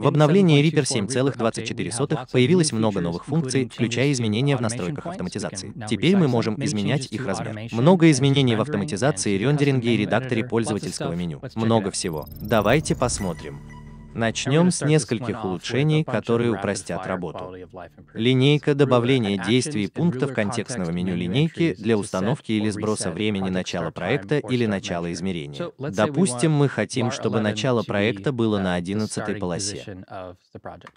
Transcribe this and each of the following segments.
В обновлении Reaper 7.24 появилось много новых функций, включая изменения в настройках автоматизации. Теперь мы можем изменять их размер. Много изменений в автоматизации, рендеринге и редакторе пользовательского меню. Много всего. Давайте посмотрим. Начнем с нескольких улучшений, которые упростят работу. Линейка добавления действий пунктов контекстного меню линейки для установки или сброса времени начала проекта или начала измерения. Допустим, мы хотим, чтобы начало проекта было на 11 полосе.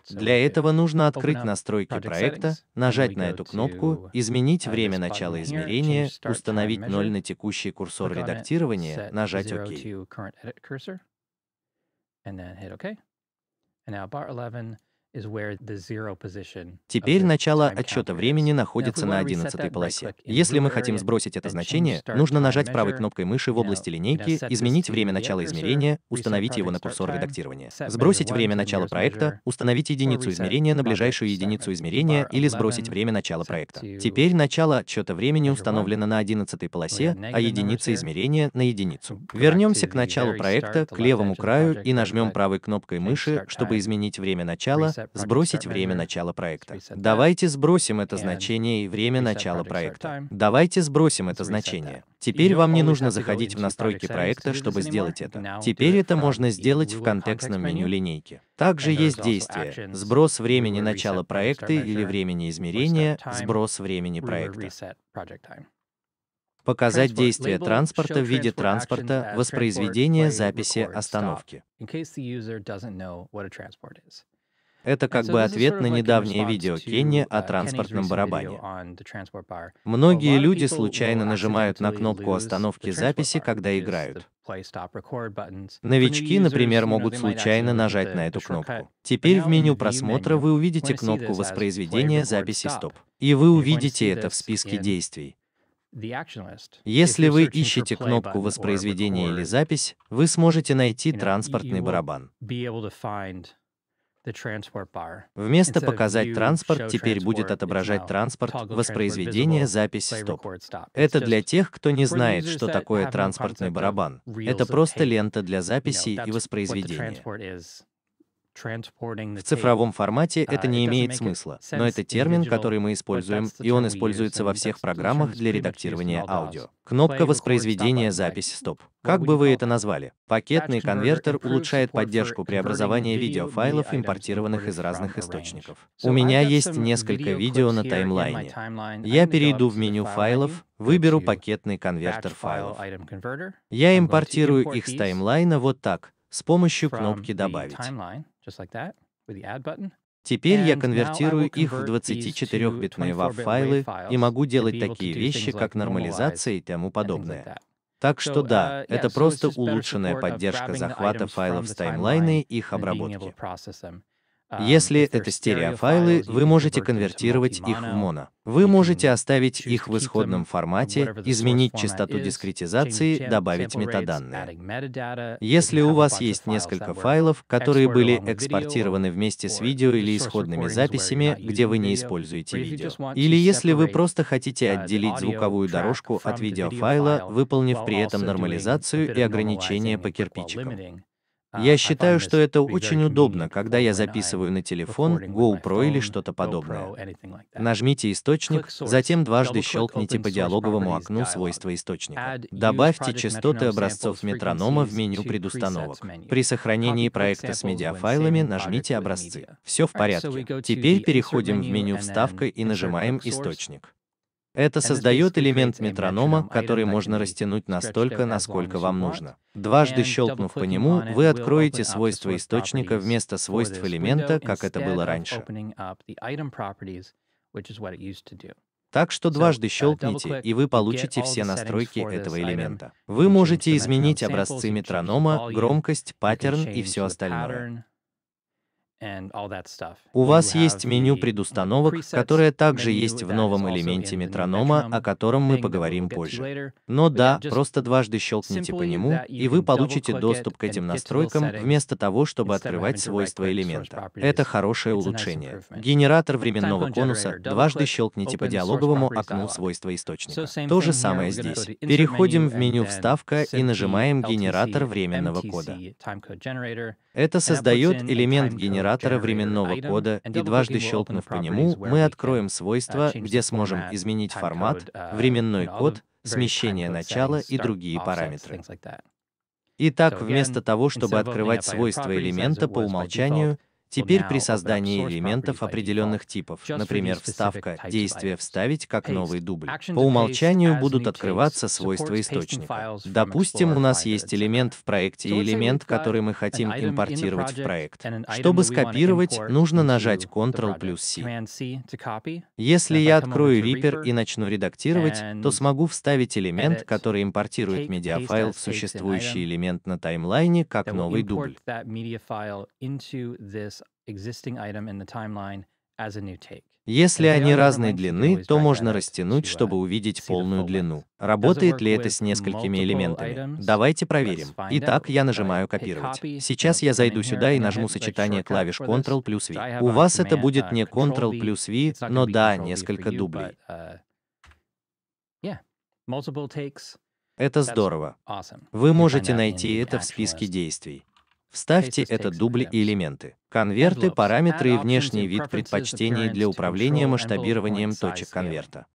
Для этого нужно открыть настройки проекта, нажать на эту кнопку, изменить время начала измерения, установить 0 на текущий курсор редактирования, нажать ОК. and then hit OK. And now bar 11 Теперь начало отчета времени находится на 11 полосе. Если мы хотим сбросить это значение, нужно нажать правой кнопкой мыши в области линейки, изменить время начала измерения, установить его на курсор редактирования. Сбросить время начала проекта, установить единицу измерения на ближайшую единицу измерения или сбросить время начала проекта. Теперь начало отчета времени установлено на 11 полосе, а единица измерения на единицу. Вернемся к началу проекта, к левому краю и нажмем правой кнопкой мыши, чтобы изменить время начала, Сбросить время начала проекта. Давайте сбросим это значение и время начала проекта. Давайте сбросим это значение. Теперь вам не нужно заходить в настройки проекта, чтобы сделать это. Теперь это можно сделать в контекстном меню линейки. Также есть действия — сброс времени начала проекта или времени измерения, сброс времени проекта. Показать действие транспорта в виде транспорта, воспроизведение записи остановки. Это как бы ответ на недавнее видео Кенни о uh, транспортном барабане. Многие люди случайно нажимают на кнопку остановки записи, когда играют. Новички, например, могут случайно нажать на эту кнопку. Теперь в меню просмотра вы увидите кнопку воспроизведения записи «Стоп». И вы увидите это в списке действий. Если вы ищете кнопку воспроизведения или запись, вы сможете найти транспортный барабан. Вместо «показать транспорт» теперь будет отображать транспорт, воспроизведение, запись, стоп. Это для тех, кто не знает, что такое транспортный барабан. Это просто лента для записей и воспроизведения. В цифровом формате а, это не имеет смысла, но это термин, который мы используем, и он используется во всех программах для редактирования аудио. Кнопка воспроизведения запись стоп. Как бы вы это назвали? Пакетный конвертер улучшает поддержку преобразования видеофайлов, импортированных из разных источников. У меня есть несколько видео на таймлайне. Я перейду в меню файлов, выберу пакетный конвертер файлов. Я импортирую их с таймлайна вот так, с помощью кнопки «Добавить». Теперь я конвертирую их в 24-битные WAV файлы и могу делать такие вещи, как нормализация и тому подобное. Так что да, uh, это просто улучшенная поддержка захвата файлов с таймлайна и их обработки. А, если это стереофайлы, вы можете конвертировать их в моно. Вы можете оставить их в исходном формате, изменить частоту дискретизации, добавить метаданные. Если у вас есть несколько файлов, которые были экспортированы вместе с видео или исходными записями, где вы не используете видео, или если вы просто хотите uh, отделить звуковую дорожку от видеофайла, выполнив при этом нормализацию и ограничения по кирпичикам. Я а, считаю, что это очень удобно, когда я записываю на телефон, GoPro или что-то подобное. Нажмите источник, затем дважды щелкните по диалоговому окну свойства источника. Добавьте частоты образцов метронома в меню предустановок. При сохранении проекта с медиафайлами нажмите образцы. Все в порядке. Теперь переходим в меню вставка и нажимаем источник. Это создает элемент метронома, который можно растянуть настолько, насколько вам нужно. Дважды щелкнув по нему, вы откроете свойства источника вместо свойств элемента, как это было раньше. Так что дважды uh, щелкните, и вы получите все настройки этого элемента. Вы можете изменить образцы метронома, громкость, паттерн и все остальное. У вас есть меню uh, предустановок, которое также есть в новом элементе метронома, о котором мы поговорим позже. Но да, просто дважды щелкните по нему, и вы получите доступ к этим настройкам, вместо того, чтобы открывать свойства элемента. Это хорошее улучшение. Генератор временного конуса, дважды щелкните по диалоговому окну свойства источника. То же самое здесь. Переходим в меню «Вставка» и нажимаем «Генератор временного кода». Это создает элемент генератора генератора временного кода и дважды щелкнув по нему, мы откроем свойства, uh, где сможем изменить формат, uh, временной код, смещение начала и другие параметры. Итак, вместо того, чтобы открывать свойства элемента по умолчанию, Теперь при создании элементов определенных типов, например, вставка, действие «вставить» как новый дубль, по умолчанию будут открываться свойства источника. Допустим, у нас есть элемент в проекте и элемент, который мы хотим импортировать в проект. Чтобы скопировать, нужно нажать Ctrl плюс C. Если я открою Reaper и начну редактировать, то смогу вставить элемент, который импортирует медиафайл в существующий элемент на таймлайне как новый дубль. Если они разной длины, то можно растянуть, чтобы uh, увидеть полную длину. Работает ли это с несколькими элементами? Давайте проверим. Итак, я нажимаю «Копировать». Сейчас я зайду сюда и нажму сочетание клавиш Ctrl плюс V. У вас это будет uh, не Ctrl плюс V, но да, несколько дублей. Uh, это здорово. Вы можете найти это в списке действий. Вставьте это дубли и элементы. Конверты, параметры и внешний вид предпочтений для управления масштабированием точек конверта.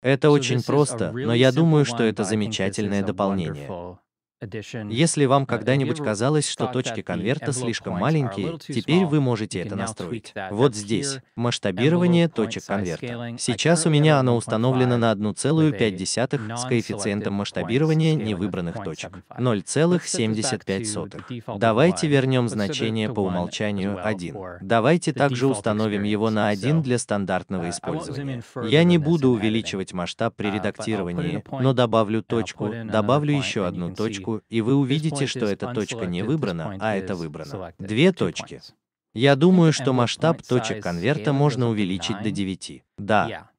Это очень просто, но я думаю, что это замечательное дополнение. Если вам uh, когда-нибудь казалось, что точки конверта слишком маленькие, теперь вы можете это настроить. Вот здесь, масштабирование точек конверта. Сейчас у меня оно установлено на 1,5 с коэффициентом масштабирования невыбранных точек 0,75. Давайте вернем значение по умолчанию 1. Давайте также установим его на 1 для стандартного uh, использования. Я не буду увеличивать масштаб при uh, редактировании, но добавлю точку, добавлю еще одну точку и вы увидите, что эта точка не выбрана, а это выбрано. Две точки. Я думаю, что масштаб точек конверта можно увеличить до 9. Да.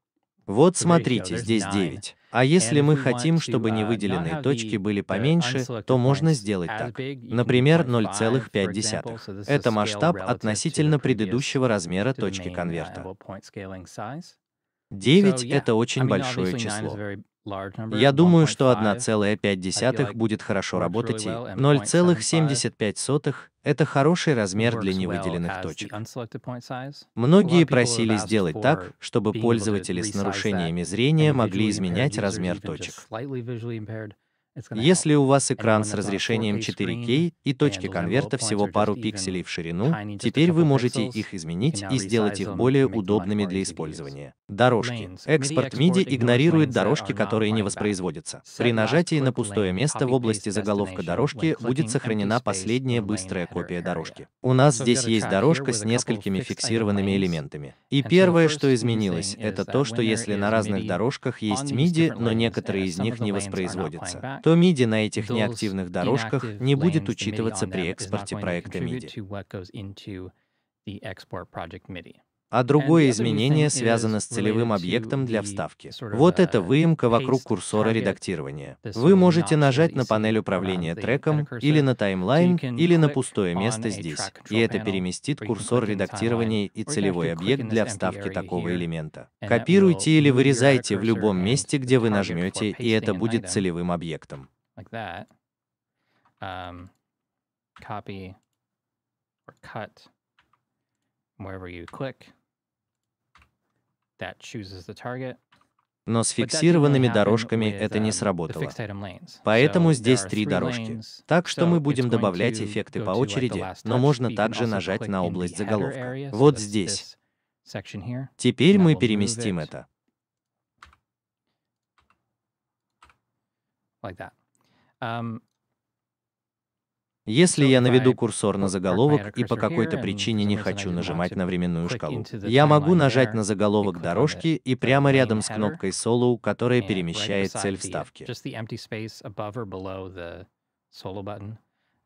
Вот смотрите, здесь 9. А если мы хотим, чтобы uh, невыделенные точки были поменьше, то можно сделать так. Например, 0,5. Это масштаб относительно предыдущего размера точки конверта. 9 — это очень большое число. Я думаю, что 1,5 будет хорошо работать и 0,75 — это хороший размер для невыделенных точек. Многие просили сделать так, чтобы пользователи с нарушениями зрения могли изменять размер точек. Если у вас экран с разрешением 4 k и точки конверта всего пару пикселей в ширину, теперь вы можете их изменить и сделать их более удобными для использования. Дорожки. Экспорт MIDI игнорирует дорожки, которые не воспроизводятся. При нажатии на пустое место в области заголовка дорожки будет сохранена последняя быстрая копия дорожки. У нас здесь есть дорожка с несколькими фиксированными элементами. И первое, что изменилось, это то, что если на разных дорожках есть MIDI, но некоторые из них не воспроизводятся, то MIDI на этих неактивных дорожках не будет учитываться при экспорте проекта MIDI а другое изменение связано с целевым объектом для вставки. Вот uh, эта выемка вокруг курсора редактирования. Вы можете нажать на панель управления треком или на таймлайн или на пустое место здесь, и это переместит курсор редактирования и целевой объект для вставки такого элемента. Копируйте или вырезайте в любом месте, где вы нажмете, и это будет целевым объектом. Um, wherever you click. Но с фиксированными дорожками это не um, сработало. Поэтому здесь три дорожки. Так что мы будем добавлять эффекты по очереди, но можно также нажать на область заголовка. Вот здесь. Теперь мы переместим это. Um, если я наведу курсор на заголовок и по какой-то причине не хочу нажимать на временную шкалу, я могу нажать на заголовок дорожки и прямо рядом с кнопкой Solo, которая перемещает цель вставки.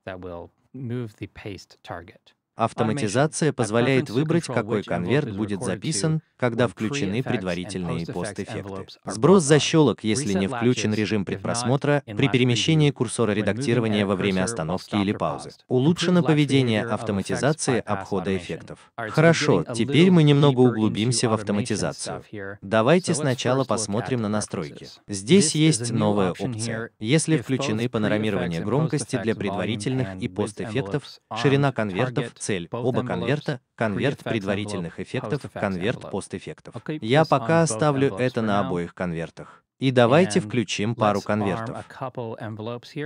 That will move the paste target. Автоматизация позволяет выбрать, какой конверт будет записан, когда включены предварительные постэффекты. Сброс защелок, если не включен режим предпросмотра, при перемещении курсора редактирования во время остановки или паузы. Улучшено поведение автоматизации обхода эффектов. Хорошо, теперь мы немного углубимся в автоматизацию. Давайте сначала посмотрим на настройки. Здесь есть новая опция. Если включены панорамирование громкости для предварительных и постэффектов, ширина конвертов, цель. Оба конверта, конверт предварительных эффектов, конверт постэффектов. Я пока оставлю это на обоих конвертах. И давайте включим пару конвертов.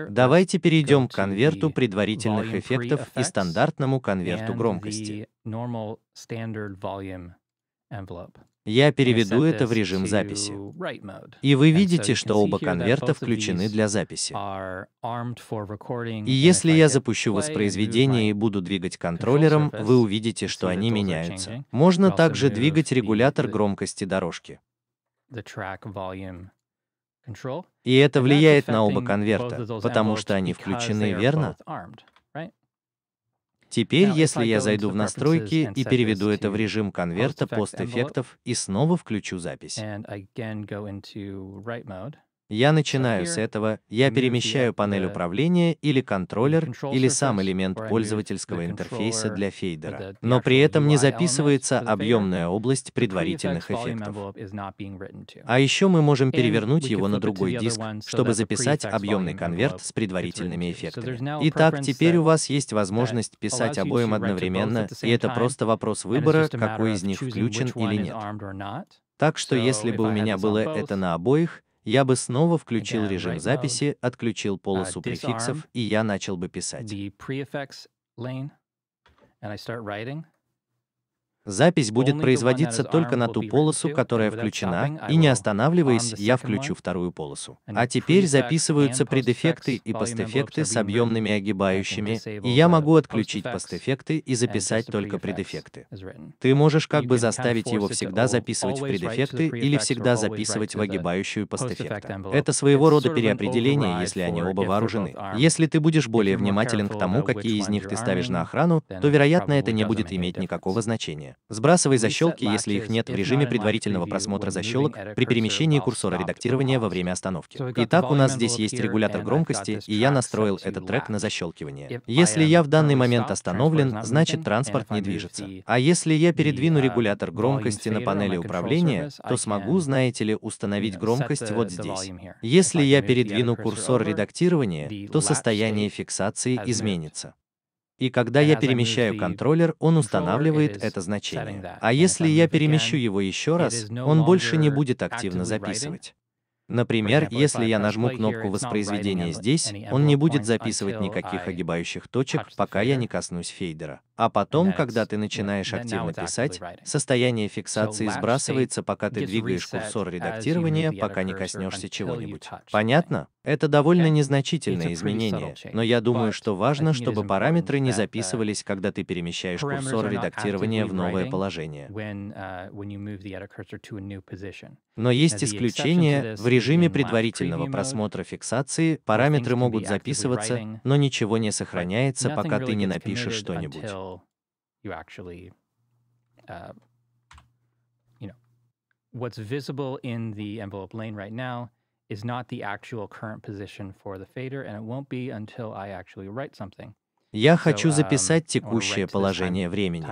Давайте перейдем к конверту предварительных эффектов и стандартному конверту громкости. Я переведу это в режим записи. И вы видите, что оба конверта включены для записи. И если я запущу воспроизведение и буду двигать контроллером, вы увидите, что они меняются. Можно также двигать регулятор громкости дорожки. И это влияет на оба конверта, потому что они включены, верно? Теперь, если я зайду в настройки и переведу это в режим конверта пост-эффектов и снова включу запись. Я начинаю с этого, я перемещаю панель управления или контроллер, или сам элемент пользовательского интерфейса для фейдера. Но при этом не записывается объемная область предварительных эффектов. А еще мы можем перевернуть его на другой диск, чтобы записать объемный конверт с предварительными эффектами. Итак, теперь у вас есть возможность писать обоим одновременно, и это просто вопрос выбора, какой из них включен или нет. Так что если бы у меня было это на обоих, я бы снова включил режим записи, отключил полосу uh, префиксов, и я начал бы писать. Запись будет производиться только на ту полосу, которая включена, и не останавливаясь, я включу вторую полосу. А теперь записываются предэффекты и постэффекты с объемными огибающими, и я могу отключить постэффекты и записать только предэффекты. Ты можешь как бы заставить его всегда записывать в предэффекты или всегда записывать в огибающую постэффекта. Это своего рода переопределение, если они оба вооружены. Если ты будешь более внимателен к тому, какие из них ты ставишь на охрану, то, вероятно, это не будет иметь никакого значения изображения. Сбрасывай защелки, если их нет в режиме предварительного просмотра защелок при перемещении курсора редактирования во время остановки. Итак, у нас здесь есть регулятор громкости, и я настроил этот трек на защелкивание. Если я в данный момент остановлен, значит транспорт не движется. А если я передвину uh, регулятор громкости на панели управления, то смогу, знаете ли, установить громкость вот здесь. Если я передвину курсор редактирования, то состояние фиксации изменится. И когда я перемещаю контроллер, он устанавливает это значение. А если я перемещу его еще раз, он больше не будет активно записывать. Например, если я нажму кнопку воспроизведения здесь, он не будет записывать никаких огибающих точек, пока я не коснусь фейдера. А потом, когда ты начинаешь активно писать, состояние фиксации сбрасывается, пока ты двигаешь курсор редактирования, пока не коснешься чего-нибудь. Понятно? Это довольно незначительное изменение, но я думаю, что важно, чтобы параметры не uh, записывались, когда ты перемещаешь курсор редактирования в новое положение. Uh, но есть исключение в режиме предварительного просмотра фиксации параметры могут записываться, но ничего не сохраняется, пока ты не напишешь что-нибудь you actually, uh, you know, what's visible in the envelope lane right now is not the actual current position for the fader, and it won't be until I actually write something. Я хочу um, записать текущее положение времени.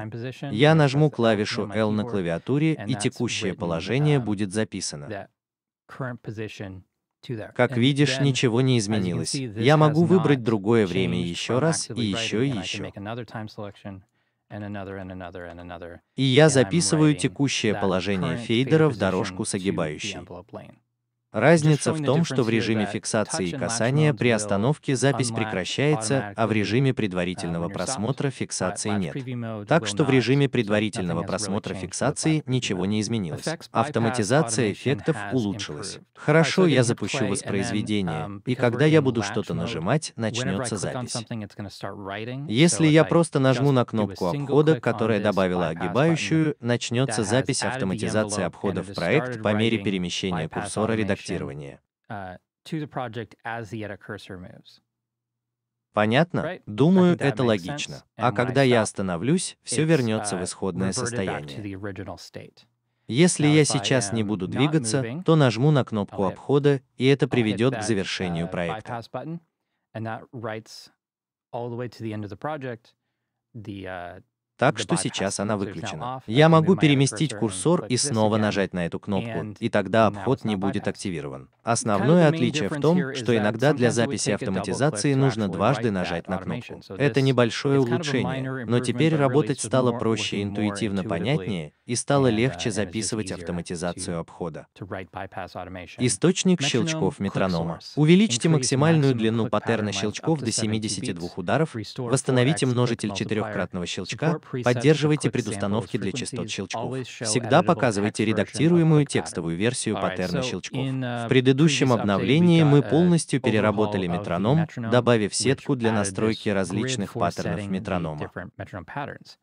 Я нажму клавишу L на клавиатуре, и текущее положение um, будет записано. Как видишь, ничего не изменилось. Я могу выбрать другое время еще раз и еще и еще. И я записываю текущее положение фейдера в дорожку с огибающей. Разница в том, что в режиме фиксации и касания при остановке запись прекращается, а в режиме uh, предварительного просмотра фиксации нет. Так что в режиме предварительного просмотра фиксации ничего не изменилось. Автоматизация эффектов улучшилась. Хорошо, я запущу воспроизведение, um, и когда я буду что-то нажимать, начнется запись. Если я просто нажму на кнопку обхода, которая добавила uh, огибающую, начнется запись автоматизации обхода в проект по мере перемещения курсора редактора редактирования. Uh, Понятно? Думаю, это логично. А когда я остановлюсь, все вернется в uh, исходное состояние. Если я сейчас не буду двигаться, то нажму на кнопку обхода, и это приведет к завершению uh, проекта. the uh, так что сейчас она выключена. Я могу переместить курсор и снова нажать на эту кнопку, и тогда обход не будет активирован. Основное отличие в том, что иногда для записи автоматизации нужно дважды нажать на кнопку. Это небольшое улучшение, но теперь работать стало проще и интуитивно понятнее, и стало uh, легче записывать автоматизацию обхода. Источник щелчков метронома. Увеличьте максимальную длину паттерна щелчков до 72 ударов, восстановите множитель четырехкратного щелчка, Поддерживайте предустановки для частот щелчков. Всегда показывайте редактируемую текстовую версию паттерна щелчков. В uh, предыдущем обновлении мы uh, полностью переработали метроном, добавив сетку для настройки различных паттернов метронома.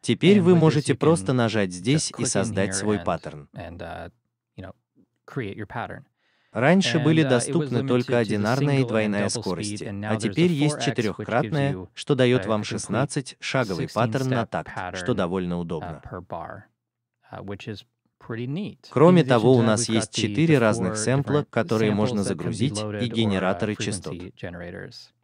Теперь вы можете просто нажать здесь и создать свой паттерн. Uh, Раньше были uh, доступны только одинарная и двойная скорости, а теперь есть четырехкратная, что дает вам 16 шаговый паттерн на такт, что довольно uh, удобно. Uh, Кроме того, у нас есть четыре разных сэмпла, которые можно загрузить, и генераторы частот.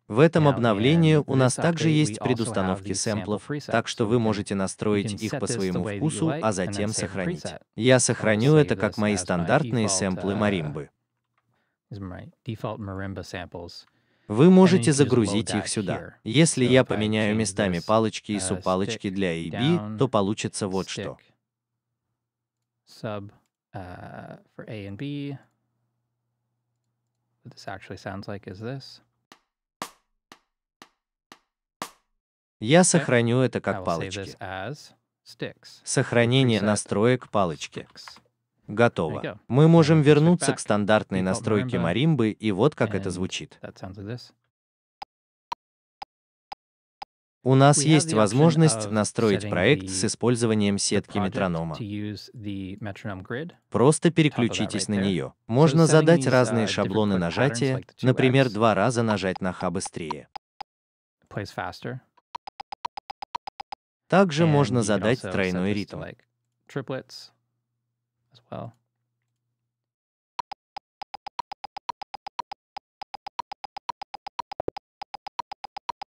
В этом обновлении у нас также есть предустановки сэмплов, так что вы можете настроить их по своему вкусу, а затем сохранить. Я сохраню это как мои стандартные сэмплы маримбы. Вы можете загрузить их сюда. Если я поменяю местами палочки и uh, супалочки для AB, то получится вот что. Uh, я сохраню это как палочки. Сохранение настроек палочки. Готово. Мы можем вернуться к стандартной настройке Маримбы, и вот как это звучит. У нас есть возможность настроить проект с использованием сетки метронома. Просто переключитесь на нее. Можно задать разные uh, шаблоны нажатия, например, два раза нажать на Х быстрее. Также можно задать тройной ритм. as well.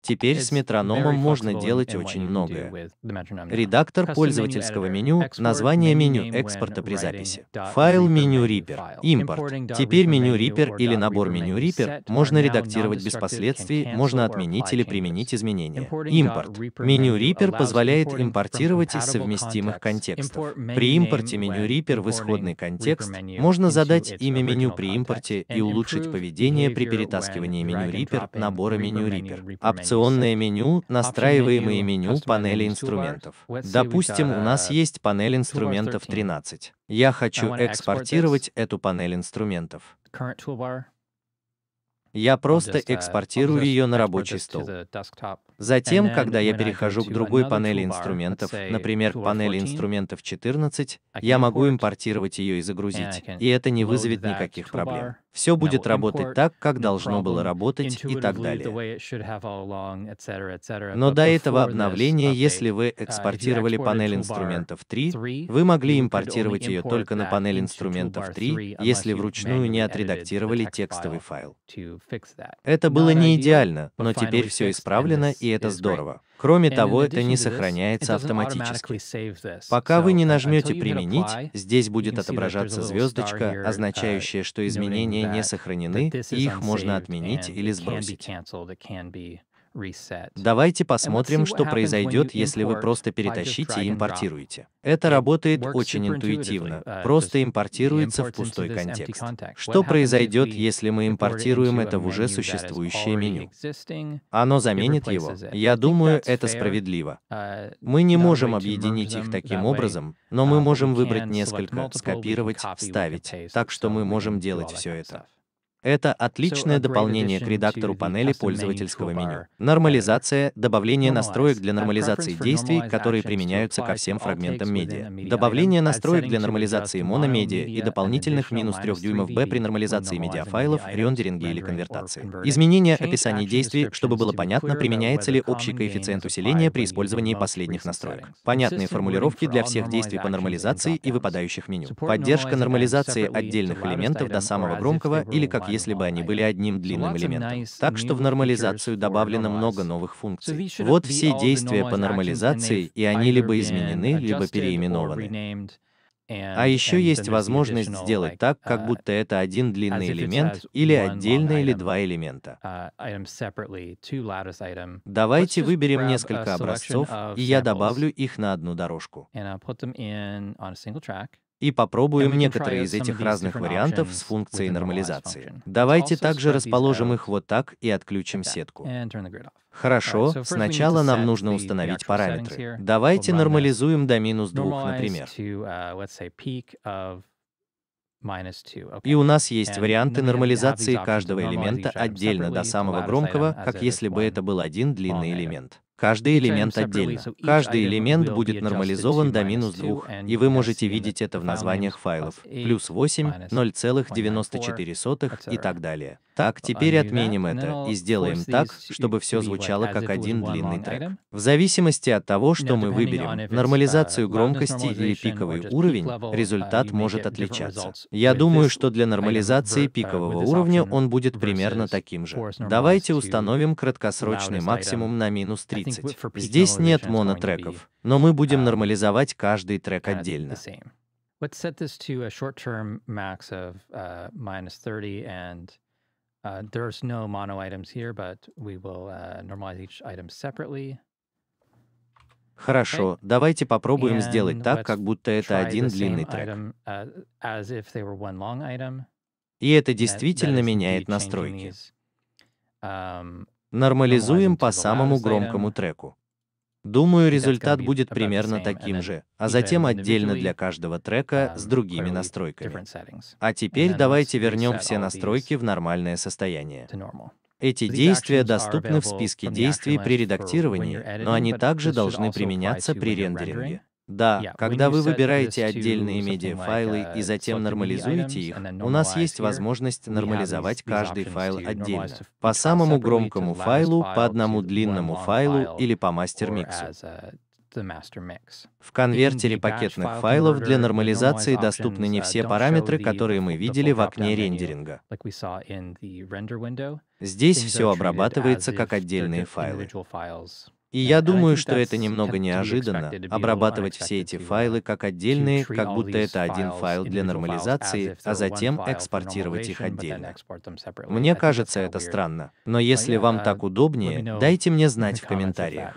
Теперь с метрономом можно делать очень многое. Редактор пользовательского меню, название меню экспорта при записи, файл меню Reaper, импорт. Теперь меню Reaper или набор меню Reaper можно редактировать без последствий, можно отменить или применить изменения. Импорт. Меню Reaper позволяет импортировать из совместимых контекстов. При импорте меню Reaper в исходный контекст можно задать имя меню при импорте и улучшить поведение при перетаскивании меню Reaper набора меню Reaper. Опцион опционное меню, настраиваемые меню панели инструментов. Допустим, у нас есть uh, панель инструментов 13. Я хочу экспортировать эту панель инструментов. Я просто uh, экспортирую ее на рабочий стол. Затем, когда я перехожу к другой панели инструментов, например, к панели инструментов 14, я могу импортировать ее и загрузить, и это не вызовет никаких проблем. Все будет работать так, как должно было работать и так далее. Но до этого обновления, если вы uh, экспортировали панель инструментов 3, вы могли импортировать ее только на панель инструментов 3, если вручную не отредактировали текстовый файл. Это было не идеально, но теперь все исправлено и и это здорово. Кроме того, это не сохраняется автоматически. Пока вы не uh, нажмете «Применить», здесь будет отображаться звездочка, uh, означающая, что изменения не сохранены, и их можно отменить или сбросить. Давайте посмотрим, что произойдет, если вы просто перетащите и импортируете. Это работает очень интуитивно, uh, просто импортируется в пустой контекст. Что произойдет, если мы импортируем это в уже существующее меню? Оно заменит его. Я думаю, это справедливо. Uh, мы не можем объединить их таким образом, но uh, мы можем выбрать несколько, скопировать, вставить, так что мы можем делать все это. Это отличное дополнение к редактору панели пользовательского меню. Нормализация — добавление настроек для нормализации действий, которые применяются ко всем фрагментам медиа. Добавление настроек для нормализации мономедиа и дополнительных минус 3 дюймов B при нормализации медиафайлов, рендеринге или конвертации. Изменение описаний действий, чтобы было понятно, применяется ли общий коэффициент усиления при использовании последних настроек. Понятные формулировки для всех действий по нормализации и выпадающих меню. Поддержка нормализации отдельных элементов до самого громкого или как если бы они были одним длинным элементом. Так что в нормализацию добавлено много новых функций. Вот все действия по нормализации, и они либо изменены, либо переименованы. А еще есть возможность сделать так, как uh, будто это один длинный элемент или отдельно или два элемента. Uh, Давайте выберем несколько образцов, и я добавлю их на одну дорожку и попробуем некоторые из этих разных вариантов с функцией нормализации. Давайте также расположим uh, их вот так и отключим сетку. Хорошо, сначала нам нужно установить параметры. Давайте нормализуем до минус 2, например. Uh, и у нас есть варианты нормализации каждого элемента отдельно до самого громкого, как если бы это был один длинный элемент каждый элемент отдельно. Каждый элемент будет нормализован до минус 2, и вы можете видеть это в названиях файлов, плюс 8, 0,94 и так далее. Так, теперь отменим это и сделаем так, чтобы все звучало как один длинный трек. В зависимости от того, что мы выберем, нормализацию uh, громкости или пиковый уровень, результат uh, может отличаться. Я думаю, что для нормализации uh, пикового уровня он будет примерно таким же. Давайте установим краткосрочный максимум на минус 30. Здесь нет монотреков, но мы будем нормализовать каждый трек отдельно. Let's set this to a short-term max of uh, minus 30 and Uh, there's no mono items here, but we will uh, normalize each item separately. Хорошо, давайте попробуем сделать так, как будто это один длинный трек. Uh, И это действительно меняет настройки. Um, Нормализуем по самому громкому треку. Думаю, результат будет примерно таким же, а затем отдельно для каждого трека с другими настройками. А теперь давайте вернем все настройки в нормальное состояние. Эти действия доступны в списке действий при редактировании, но они также должны применяться при рендеринге. Да, когда вы выбираете отдельные медиафайлы uh, и затем нормализуете их, у нас есть возможность нормализовать каждый файл отдельно. По самому громкому файлу, по одному длинному файлу или по мастер-миксу. В конвертере пакетных файлов для нормализации доступны не uh, все параметры, которые мы видели в окне рендеринга. Здесь все обрабатывается как отдельные файлы. И э, я думаю, что это немного неожиданно, обрабатывать все эти файлы как отдельные, как будто это один файл для нормализации, а затем экспортировать их отдельно. Мне кажется это странно, но если вам так um, удобнее, дайте мне знать в комментариях.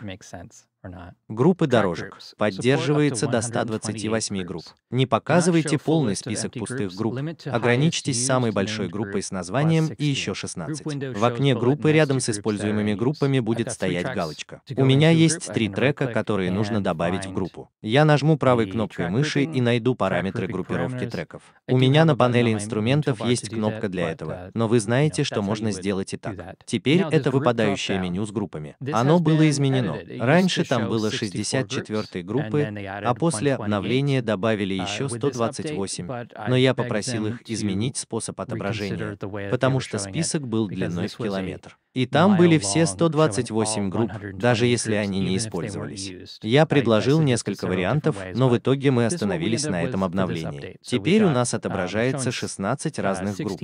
Группы дорожек. Поддерживается до 128 групп. Не показывайте полный список пустых групп. Ограничьтесь самой большой группой с названием и еще 16. В окне группы рядом с используемыми группами будет стоять галочка. У меня есть три трека, которые нужно добавить в группу. Я нажму правой кнопкой мыши и найду параметры группировки треков. У меня на панели инструментов есть кнопка для этого, uh, но вы знаете, что можно сделать и так. Теперь это выпадающее меню с группами. Оно было изменено. Раньше там было 64 группы, а после обновления uh, добавили еще 128, но я попросил их изменить способ отображения, потому что список был длиной в километр. И там были все 128 групп, даже если они не использовались. Я предложил несколько вариантов, но в итоге мы остановились на этом обновлении. Теперь у нас uh, отображается 16 uh, разных групп.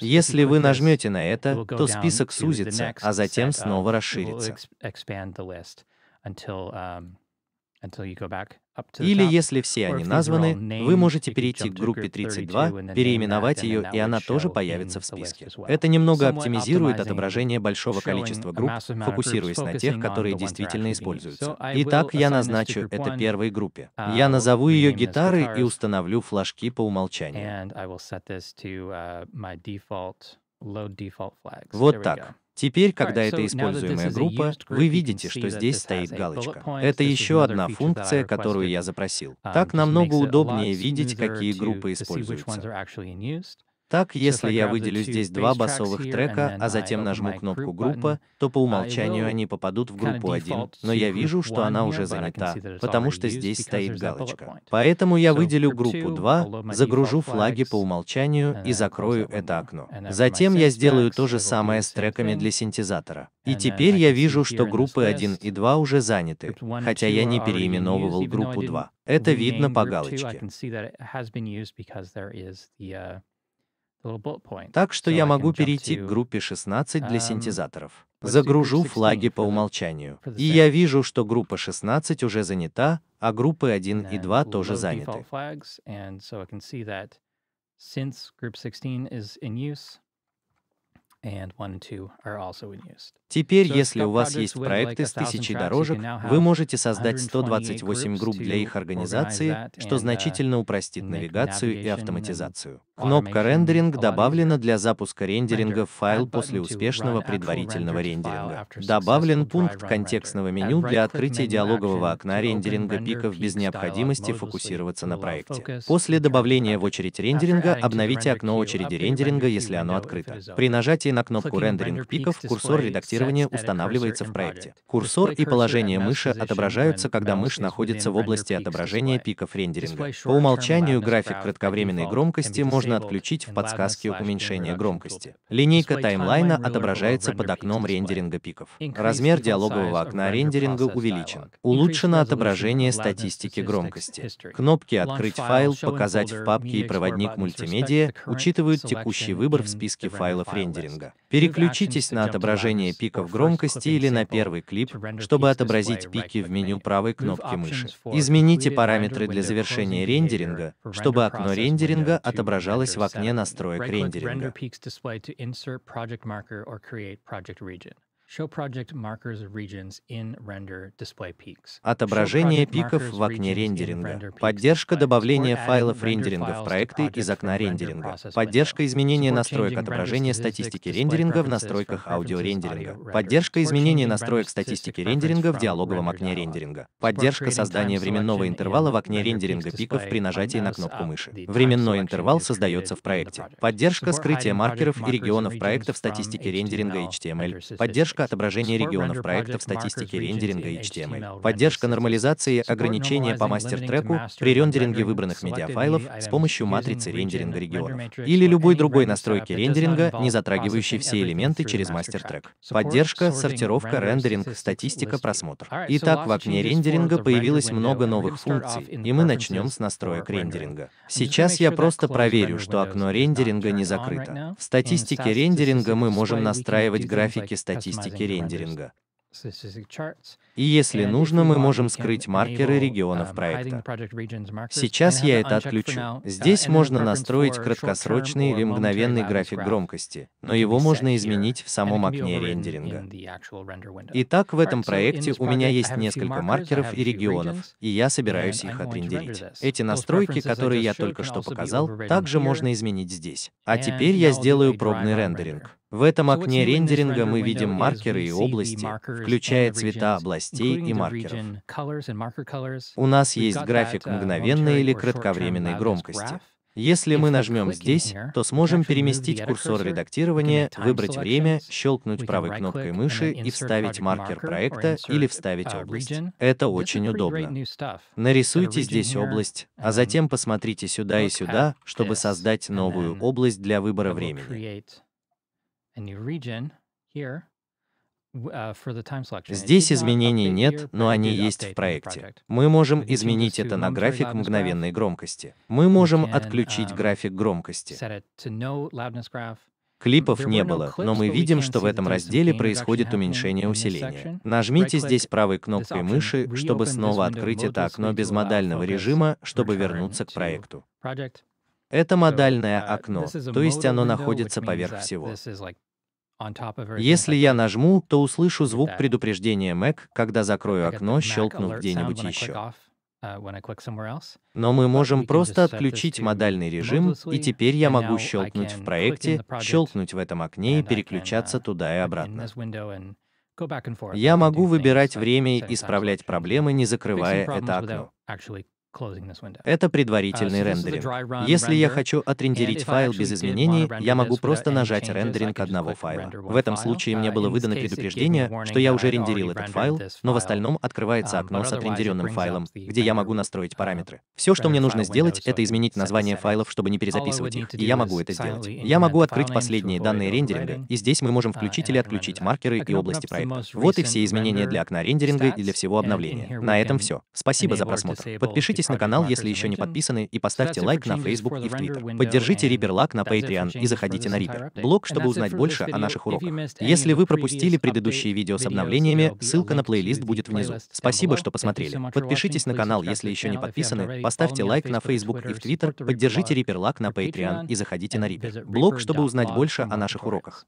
Если вы нажмете на это, то список сузится, а затем снова расширится. Или если все они названы, вы можете перейти к группе 32, переименовать ее, и она тоже появится в списке. Это немного оптимизирует отображение большого количества групп, фокусируясь на тех, которые действительно используются. Итак, я назначу это первой группе. Я uh, назову ее гитары и установлю флажки по умолчанию. Uh, вот так. Теперь, когда это используемая группа, вы видите, что здесь стоит галочка. Это еще одна функция, которую я запросил. Um, так намного удобнее видеть, какие группы используются. Так, если я выделю здесь два басовых трека, а затем нажму кнопку «Группа», то по умолчанию они попадут в группу 1, но я вижу, что она уже занята, потому что здесь стоит галочка. Поэтому я выделю группу 2, загружу флаги по умолчанию и закрою это окно. Затем я сделаю то же самое с треками для синтезатора. И теперь я вижу, что группы 1 и 2 уже заняты, хотя я не переименовывал группу 2. Это видно по галочке. Так что я могу перейти к группе 16 для эм, синтезаторов. Загружу флаги по умолчанию. И я вижу, что группа 16 уже занята, а группы 1 и 2 тоже заняты. Теперь, если у вас есть проекты с тысячей дорожек, вы можете создать 128 групп для их организации, что uh, значительно упростит навигацию и автоматизацию. Кнопка «Рендеринг» добавлена для запуска рендеринга в файл после успешного предварительного рендеринга. Добавлен пункт контекстного меню для открытия диалогового окна рендеринга пиков без необходимости фокусироваться на проекте. После добавления в очередь рендеринга обновите окно очереди рендеринга, если оно открыто. При нажатии на кнопку Rendering пиков» курсор редактирования устанавливается в проекте. Курсор и положение мыши отображаются, когда мышь находится в области отображения пиков рендеринга. По умолчанию график кратковременной громкости можно отключить в подсказке уменьшения громкости. Линейка таймлайна отображается под окном рендеринга пиков. Размер диалогового окна рендеринга увеличен. Улучшено отображение статистики громкости. Кнопки «Открыть файл», «Показать в папке» и «Проводник мультимедиа» учитывают текущий выбор в списке файлов рендеринга маркетинга. Переключитесь на отображение пиков громкости или на первый клип, чтобы отобразить пики в меню правой кнопки мыши. Измените параметры для завершения рендеринга, чтобы окно рендеринга отображалось в окне настроек рендеринга. Отображение пиков в окне рендеринга. Поддержка добавления файлов рендеринга в проекты из окна рендеринга. Поддержка изменения настроек отображения статистики рендеринга в настройках аудиорендеринга. Поддержка изменения настроек статистики рендеринга в диалоговом окне рендеринга. Поддержка создания временного интервала в окне рендеринга пиков при нажатии на кнопку мыши. Временной интервал создается в проекте. Поддержка скрытия маркеров и регионов проекта в статистике рендеринга HTML. Поддержка поддержка отображения регионов проекта в статистике рендеринга и HTML, поддержка нормализации ограничения по мастер-треку при рендеринге выбранных медиафайлов с помощью матрицы рендеринга регионов или любой другой настройки рендеринга, не затрагивающей все элементы через мастер-трек. Поддержка, сортировка, рендеринг, статистика, просмотр. Итак, в окне рендеринга появилось много новых функций, и мы начнем с настроек рендеринга. Сейчас я просто проверю, что окно рендеринга не закрыто. В статистике рендеринга мы можем настраивать графики статистики статики рендеринга. И если нужно, мы можем скрыть маркеры регионов um, проекта. Сейчас я это отключу. Uh, здесь можно настроить краткосрочный или мгновенный график громкости, но его можно изменить в самом окне рендеринга. Итак, в этом проекте у меня есть несколько маркеров и регионов, и я собираюсь их отрендерить. Эти настройки, которые я только что показал, также можно изменить здесь. А теперь я сделаю пробный рендеринг. В этом окне рендеринга мы видим маркеры и области, включая цвета областей и маркеров. У нас есть график uh, мгновенной или кратковременной uh, громкости. Если мы нажмем здесь, то сможем переместить курсор редактирования, выбрать время, щелкнуть правой кнопкой мыши и вставить маркер проекта или вставить uh, область. Это очень удобно. Нарисуйте здесь область, а затем посмотрите сюда и сюда, чтобы создать новую область для выбора времени. Uh, здесь изменений нет, но они есть в проекте. Мы можем изменить это на график мгновенной громкости. Мы можем отключить um, график громкости. Клипов не было, но мы видим, что в этом разделе происходит уменьшение усиления. Нажмите здесь правой кнопкой мыши, чтобы снова открыть это окно без модального режима, чтобы вернуться к проекту. Это модальное uh, окно, то есть оно находится поверх всего. Если я нажму, то услышу звук предупреждения Mac, когда закрою окно, щелкнув где-нибудь еще. Uh, Но мы можем просто отключить модальный режим, и теперь я могу щелкнуть в проекте, щелкнуть в этом окне и переключаться uh, туда и обратно. Я могу выбирать время и исправлять проблемы, не закрывая это окно. Это uh, предварительный рендеринг. Если я хочу отрендерить файл без изменений, я могу просто нажать рендеринг одного файла. В этом случае мне uh, было выдано предупреждение, что я уже рендерил этот файл, но в остальном открывается um, окно с отрендеренным файлом, где я могу настроить uh, параметры. Все, что мне нужно сделать, это изменить название файлов, чтобы не перезаписывать их, и я могу это сделать. Я могу открыть последние данные рендеринга, и здесь мы можем включить или отключить маркеры и области проекта. Вот и все изменения для окна рендеринга и для всего обновления. На этом все. Спасибо за просмотр. Подпишитесь Подпишитесь на канал, если еще не подписаны, и поставьте лайк на Facebook и в Twitter. Поддержите Риберлак на Patreon и заходите на Рибер. Блог, чтобы узнать больше о наших уроках. Если вы пропустили предыдущие видео с обновлениями, ссылка на плейлист будет внизу. Спасибо, что посмотрели. Подпишитесь на канал, если еще не подписаны, поставьте лайк на Facebook и в Twitter, поддержите Риберлак на Patreon и заходите на Рибер. Блог, чтобы узнать больше о наших уроках.